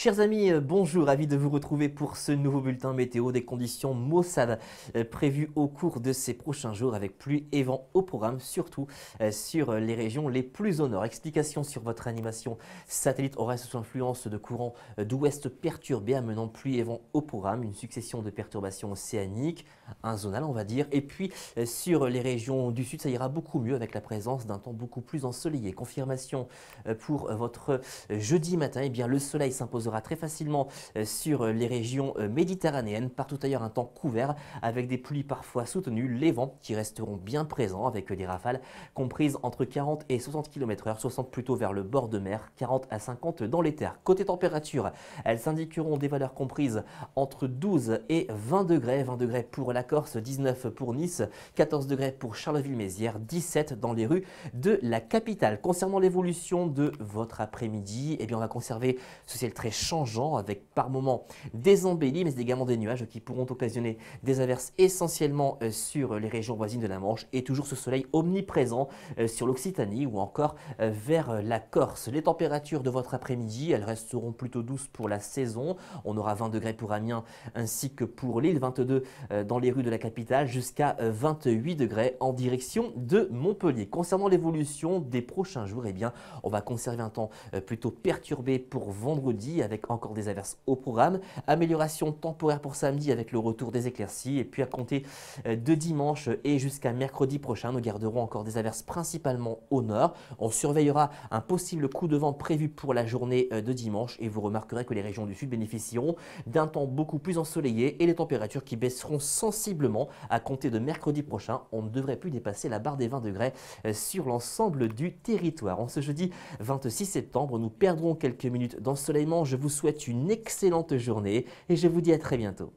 Chers amis, euh, bonjour, ravi de vous retrouver pour ce nouveau bulletin météo des conditions maussades euh, prévues au cours de ces prochains jours avec pluie et vent au programme, surtout euh, sur les régions les plus au nord. Explication sur votre animation satellite aura sous influence de courants d'ouest perturbés amenant pluie et vent au programme, une succession de perturbations océaniques, un zonal on va dire, et puis sur les régions du sud ça ira beaucoup mieux avec la présence d'un temps beaucoup plus ensoleillé. Confirmation pour votre jeudi matin, eh bien le soleil s'impose très facilement euh, sur euh, les régions euh, méditerranéennes. Partout ailleurs, un temps couvert avec des pluies parfois soutenues, les vents qui resteront bien présents avec des rafales comprises entre 40 et 60 km h 60 plutôt vers le bord de mer, 40 à 50 dans les terres. Côté température, elles indiqueront des valeurs comprises entre 12 et 20 degrés, 20 degrés pour la Corse, 19 pour Nice, 14 degrés pour Charleville-Mézières, 17 dans les rues de la capitale. Concernant l'évolution de votre après-midi, et eh bien on va conserver ce ciel très changeant avec par moments des embellis mais également des nuages qui pourront occasionner des averses essentiellement euh, sur euh, les régions voisines de la Manche et toujours ce soleil omniprésent euh, sur l'Occitanie ou encore vers la Corse. Les températures de votre après-midi, elles resteront plutôt douces pour la saison. On aura 20 degrés pour Amiens ainsi que pour Lille, 22 dans les rues de la capitale jusqu'à 28 degrés en direction de Montpellier. Concernant l'évolution des prochains jours, eh bien, on va conserver un temps plutôt perturbé pour vendredi avec encore des averses au programme. Amélioration temporaire pour samedi avec le retour des éclaircies. Et puis à compter euh, de dimanche et jusqu'à mercredi prochain, nous garderons encore des averses principalement au nord. On surveillera un possible coup de vent prévu pour la journée euh, de dimanche et vous remarquerez que les régions du sud bénéficieront d'un temps beaucoup plus ensoleillé et les températures qui baisseront sensiblement à compter de mercredi prochain. On ne devrait plus dépasser la barre des 20 degrés euh, sur l'ensemble du territoire. En ce jeudi 26 septembre, nous perdrons quelques minutes d'ensoleillement. Je je vous souhaite une excellente journée et je vous dis à très bientôt.